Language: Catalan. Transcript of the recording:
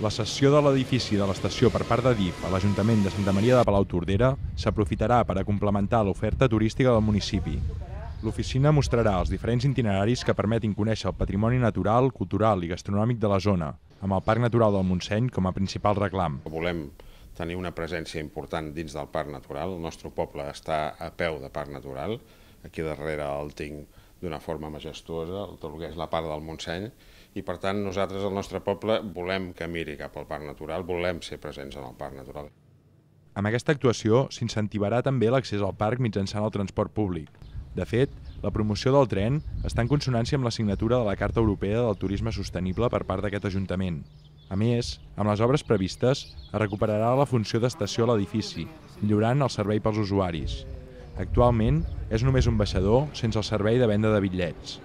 La cessió de l'edifici de l'estació per part de DIF a l'Ajuntament de Santa Maria de Palau-Tordera s'aprofitarà per a complementar l'oferta turística del municipi. L'oficina mostrarà els diferents itineraris que permetin conèixer el patrimoni natural, cultural i gastronòmic de la zona, amb el Parc Natural del Montseny com a principal reclam. Volem tenir una presència important dins del Parc Natural. El nostre poble està a peu de Parc Natural. Aquí darrere el tinc d'una forma majestuosa tot el que és la part del Montseny i per tant nosaltres el nostre poble volem que miri cap al parc natural, volem ser presents en el parc natural. Amb aquesta actuació s'incentivarà també l'accés al parc mitjançant el transport públic. De fet, la promoció del tren està en consonància amb la signatura de la Carta Europea del Turisme Sostenible per part d'aquest Ajuntament. A més, amb les obres previstes, es recuperarà la funció d'estació a l'edifici, millorant el servei pels usuaris. Actualment és només un baixador sense el servei de venda de bitllets.